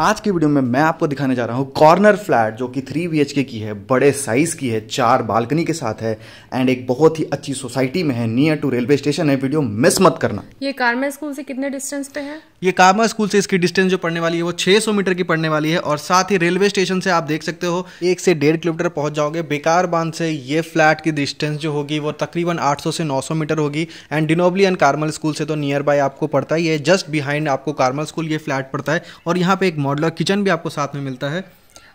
आज की वीडियो में मैं आपको दिखाने जा रहा हूँ कॉर्नर फ्लैट जो कि थ्री बी की है बड़े साइज़ की है चार बालकनी के साथ है एंड एक बहुत ही अच्छी सोसाइटी में है नियर टू रेलवे स्टेशन है वीडियो मिस मत करना ये कारमर स्कूल से कितने डिस्टेंस पे है ये कारमर स्कूल से इसकी डिस्टेंस जो पड़ने वाली है वो 600 मीटर की पड़ने वाली है और साथ ही रेलवे स्टेशन से आप देख सकते हो एक से डेढ़ किलोमीटर पहुंच जाओगे बेकार बांध से ये फ्लैट की डिस्टेंस जो होगी वो तकरीबन 800 से 900 मीटर होगी and De Nobili and Carmel school से तो नियर बाय आपको पड़ता ही है जस्ट बिहाइंड आपको कारमल स्कूल ये फ्लैट पड़ता है और यहाँ पे एक मॉडलर किचन भी आपको साथ में मिलता है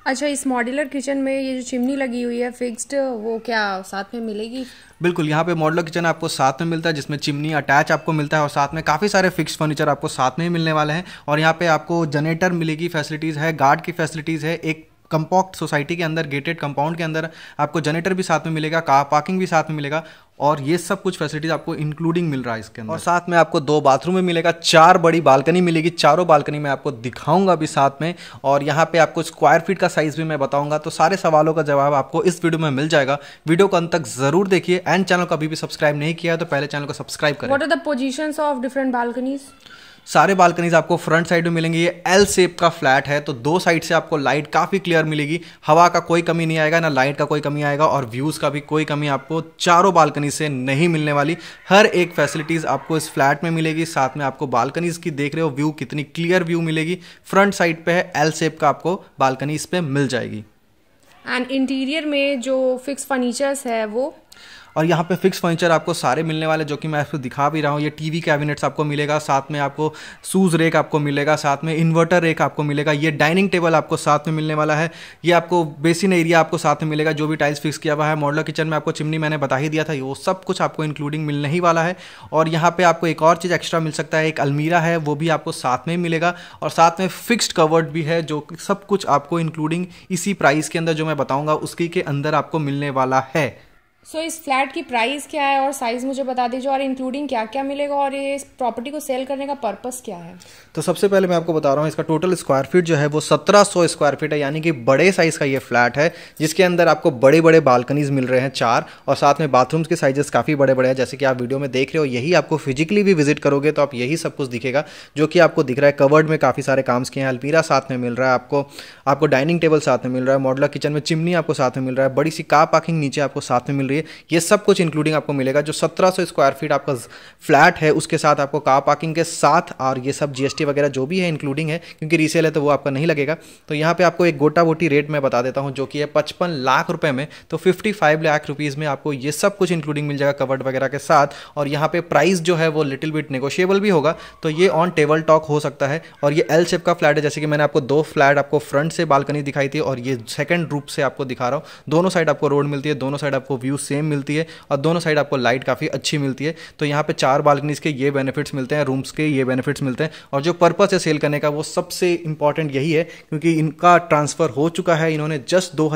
अच्छा इस मॉड्यूलर किचन में ये जो चिमनी लगी हुई है फिक्स्ड वो क्या साथ में मिलेगी बिल्कुल यहाँ पे मॉडलर किचन आपको साथ में मिलता है जिसमें चिमनी अटैच आपको मिलता है और साथ में काफ़ी सारे फिक्स फर्नीचर आपको साथ में ही मिलने वाले हैं और यहाँ पे आपको जनरेटर मिलेगी फैसिलिटीज़ है गार्ड की फैसिलिटीज़ है एक कंपॉक्ट सोसाइटी के अंदर गेटेड कंपाउंड के अंदर आपको जनरेटर भी साथ में मिलेगा कार पार्किंग भी साथ में मिलेगा और ये सब कुछ फैसिलिटीज आपको इंक्लूडिंग मिल रहा है इसके अंदर और साथ में आपको दो बाथरूम में मिलेगा चार बड़ी बालकनी मिलेगी चारों बालकनी में आपको दिखाऊंगा भी साथ में और यहाँ पे आपको स्क्वायर फीट का साइज भी मैं बताऊंगा तो सारे सवालों का जवाब आपको इस वीडियो में मिल जाएगा वीडियो को अंत तक जरूर देखिए एंड चैनल को अभी भी सब्सक्राइब नहीं किया तो पहले चैनल को सब्सक्राइब करें what are the positions of different balconies सारे बालकनीज आपको फ्रंट साइड में मिलेंगे ये एल सेप का फ्लैट है तो दो साइड से आपको लाइट काफ़ी क्लियर मिलेगी हवा का कोई कमी नहीं आएगा ना लाइट का कोई कमी आएगा और व्यूज़ का भी कोई कमी आपको चारों बालकनी से नहीं मिलने वाली हर एक फैसिलिटीज़ आपको इस फ्लैट में मिलेगी साथ में आपको बालकनीज की देख रहे हो व्यू कितनी क्लियर व्यू मिलेगी फ्रंट साइड पर है एल सेप का आपको बालकनी इस पर मिल जाएगी एंड इंटीरियर में जो फिक्स फर्नीचर्स है वो और यहाँ पे फिक्स फर्नीचर आपको सारे मिलने वाले जो कि मैं आपको दिखा भी रहा हूँ ये टीवी कैबिनेट्स आपको मिलेगा साथ में आपको शूज़ रेक आपको मिलेगा साथ में इन्वर्टर रेक आपको मिलेगा ये डाइनिंग टेबल आपको साथ में मिलने वाला है ये आपको बेसिन एरिया आपको साथ में मिलेगा जो भी टाइल्स फिक्स किया हुआ है मॉडलर किचन में आपको चिमनी मैंने बता ही दिया था वो सब कुछ आपको इंक्लूडिंग मिलने ही वाला है और यहाँ पर आपको एक और चीज़ एक्स्ट्रा मिल सकता है एक अलमीरा है वो भी आपको साथ में मिलेगा और साथ में फिक्स्ड कवर्ड भी है जो सब कुछ आपको इंक्लूडिंग इसी प्राइस के अंदर जो मैं बताऊँगा उसकी के अंदर आपको मिलने वाला है सो so, इस फ्लैट की प्राइस क्या है और साइज़ मुझे बता दीजिए और इंक्लूडिंग क्या क्या मिलेगा और ये इस प्रॉपर्टी को सेल करने का पर्पस क्या है तो सबसे पहले मैं आपको बता रहा हूँ इसका टोटल स्क्वायर फीट जो है वो 1700 स्क्वायर फीट है यानी कि बड़े साइज़ का ये फ्लैट है जिसके अंदर आपको बड़े बड़े बालकनीज मिल रहे हैं चार और साथ में बाथरूम्स के साइजेस काफ़ी बड़े बड़े हैं जैसे कि आप वीडियो में देख रहे हो यही आपको फिजिकली भी विजिट करोगे तो आप यही सब कुछ दिखेगा जो कि आपको दिख रहा है कवर्ड में काफ़ी सारे काम्स किए हैं अलमीरा साथ में मिल रहा है आपको आपको डाइनिंग टेबल साथ में मिल रहा है मॉडलर किचन में चिमनी आपको साथ में मिल रहा है बड़ी सी कार पार्किंग नीचे आपको साथ में मिल रही है ये सब कुछ इंक्लूडिंग आपको मिलेगा जो 1700 स्क्वायर फीट आपका फ्लैट है उसके साथ आपको कार पार्किंग के साथ और ये सब जीएसटी वगैरह जो भी है इंक्लूडिंग है क्योंकि रीसेल है तो वो आपका नहीं लगेगा तो यहाँ पर आपको एक गोटा वोटी रेट मैं बता देता हूँ जो कि है पचपन लाख रुपये में तो फिफ्टी लाख रुपीज़ में आपको ये सब कुछ इंक्लूडिंग मिल जाएगा कवर्ड वगैरह के साथ और यहाँ पर प्राइस जो है वो लिटिल बिट नेगोशिएबल भी होगा तो ये ऑन टेबल टॉक हो सकता है और ये एल शेप का फ्लैट है जैसे कि मैंने आपको दो फ्लैट आपको फ्रंट से बालकनी दिखाई थी और ये सेकंड रूप से आपको दिखा रहा हूँ दोनों साइड आपको रोड मिलती है दोनों साइड आपको व्यू सेम मिलती है और दोनों साइड आपको लाइट काफ़ी अच्छी मिलती है तो यहाँ पे चार बालकनीज के ये बेनिफिट्स मिलते हैं रूम्स के ये बेनिफिट्स मिलते हैं और जो पर्पज है सेल करने का वो सबसे इंपॉर्टेंट यही है क्योंकि इनका ट्रांसफ़र हो चुका है इन्होंने जस्ट दो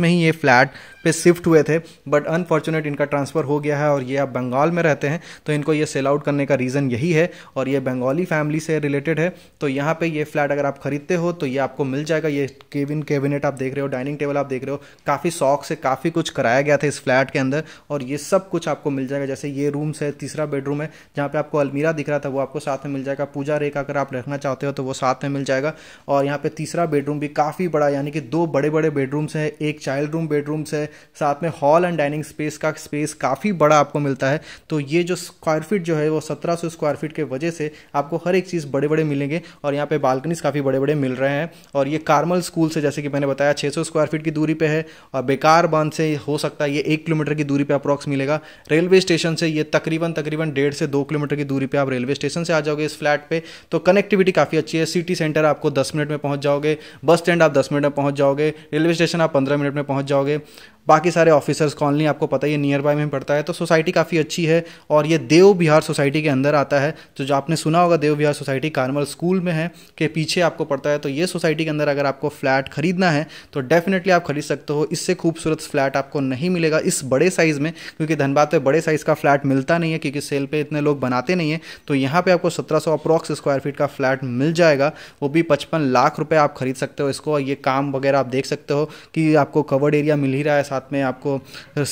में ही ये फ्लैट पे शिफ्ट हुए थे बट अनफॉर्चुनेट इनका ट्रांसफ़र हो गया है और ये अब बंगाल में रहते हैं तो इनको ये सेल आउट करने का रीज़न यही है और ये बंगाली फैमिली से रिलेटेड है तो यहाँ पर ये फ्लैट अगर आप खरीदते हो तो ये आपको मिल जाएगा ये केविन कैबिनेट आप देख रहे हो डाइनिंग टेबल आप देख रहे हो काफ़ी शौक से काफ़ी कुछ कराया गया था इस फ्लैट के अंदर और ये सब कुछ आपको मिल जाएगा जैसे ये रूम्स है तीसरा बेडरूम है जहाँ पर आपको अलमीरा दिख रहा था वो आपको साथ में मिल जाएगा पूजा रेख अगर आप रखना चाहते हो तो वो साथ में मिल जाएगा और यहाँ पे तीसरा बेडरूम भी काफ़ी बड़ा यानी कि दो बड़े बड़े बेडरूम्स हैं एक चाइल्ड रूम बेडरूम्स है साथ में हॉल एंड डाइनिंग स्पेस का स्पेस काफ़ी बड़ा आपको मिलता है तो ये जो स्क्वायर फीट जो है वो सत्रह सौ स्क्वायर फीट के वजह से आपको हर एक चीज़ बड़े बड़े मिलेंगे और यहाँ पे बालकनीज काफ़ी बड़े बड़े मिल रहे हैं और ये कार्मल स्कूल से जैसे कि मैंने बताया छः स्क्वायर फीट की दूरी पर है और बेकार बांध से हो सकता है ये एक किलोमीटर की दूरी पर अप्रॉक्स मिलेगा रेलवे स्टेशन से ये तकरीबन तकरीबन डेढ़ से दो किलोमीटर की दूरी पर आप रेलवे स्टेशन से आ जाओगे इस फ्लैट पर तो कनेक्टिविटी काफ़ी अच्छी है सिटी सेंटर आपको दस मिनट में पहुँच जाओगे बस स्टैंड आप दस मिनट में पहुँच जाओगे रेलवे स्टेशन आप पंद्रह मिनट में पहुँच जाओगे बाकी सारे ऑफिसर्स कॉलोनी आपको पता ही है नियर बाय में पड़ता है तो सोसाइटी काफ़ी अच्छी है और ये देव बिहार सोसाइटी के अंदर आता है तो जो आपने सुना होगा Dev Bihar society Carmel school में है के पीछे आपको पड़ता है तो ये सोसाइटी के अंदर अगर आपको फ्लैट खरीदना है तो डेफिनेटली आप खरीद सकते हो इससे खूबसूरत फ्लैट आपको नहीं मिलेगा इस बड़े साइज़ में क्योंकि धनबाद पे तो बड़े साइज़ का फ्लैट मिलता नहीं है क्योंकि सेल पे इतने लोग बनाते नहीं है तो यहाँ पे आपको 1700 अप्रॉक्स स्क्वायर फीट का फ्लैट मिल जाएगा वो भी 55 लाख रुपए आप खरीद सकते हो इसको ये काम वगैरह आप देख सकते हो कि आपको कवर्ड एरिया मिल ही रहा है साथ में आपको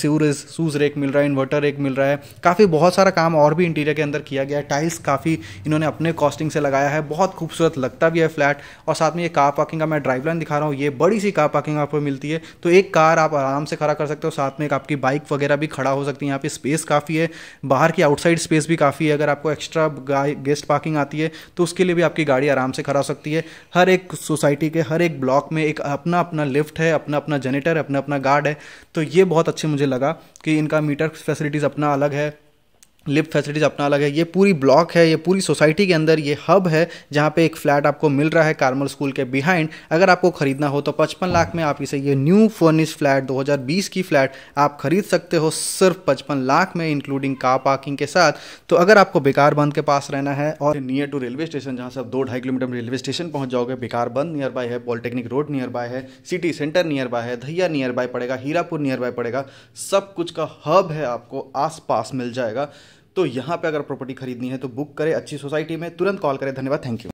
सूरज सूज रेक मिल रहा है इन्वर्टर रेक मिल रहा है काफ़ी बहुत सारा काम और भी इंटीरियर के अंदर किया गया है टाइल्स काफ़ी इन्होंने अपने कॉस्टिंग से लगाया है बहुत खूबसूरत लगता भी है फ्लैट और साथ में ये कार पार्किंग का मैं ड्राइव लाइन दिखा रहा हूँ ये बड़ी सी कार पार्किंग आपको मिलती है तो एक कार आप आराम से खड़ा कर सकते हो साथ में एक आपकी बाइक वगैरह भी खड़ा हो सकती है यहाँ पे स्पेस काफ़ी है बाहर की आउटसाइड स्पेस भी काफ़ी है अगर आपको एक्स्ट्रा गेस्ट पार्किंग आती है तो उसके लिए भी आपकी गाड़ी आराम से खड़ा सकती है हर एक सोसाइटी के हर एक ब्लॉक में एक अपना अपना लिफ्ट है अपना अपना जनेटर है अपना अपना गार्ड है तो ये बहुत अच्छे मुझे लगा कि इनका मीटर फैसिलिटीज़ अपना अलग है लिफ्ट फैसिलिटीज़ अपना अलग है ये पूरी ब्लॉक है ये पूरी सोसाइटी के अंदर ये हब है जहाँ पे एक फ्लैट आपको मिल रहा है कार्मल स्कूल के बिहाइंड अगर आपको खरीदना हो तो 55 लाख में आप इसे ये न्यू फर्निश फ्लैट 2020 की फ्लैट आप खरीद सकते हो सिर्फ 55 लाख में इंक्लूडिंग कार पार्किंग के साथ तो अगर आपको बेकार बंद के पास रहना है और नियर टू रेलवे स्टेशन जहाँ से आप दो ढाई किलोमीटर रेलवे स्टेशन पहुँच जाओगे बेकार बंद नियर बाय है पॉलिटेक्निक रोड नियर बाय है सिटी सेंटर नियर बाय है धैया नियर बाय पड़ेगा हीरापुर नियर बाय पड़ेगा सब कुछ का हब है आपको आस मिल जाएगा तो यहाँ पे अगर प्रॉपर्टी खरीदनी है तो बुक करें अच्छी सोसाइटी में तुरंत कॉल करें धन्यवाद थैंक यू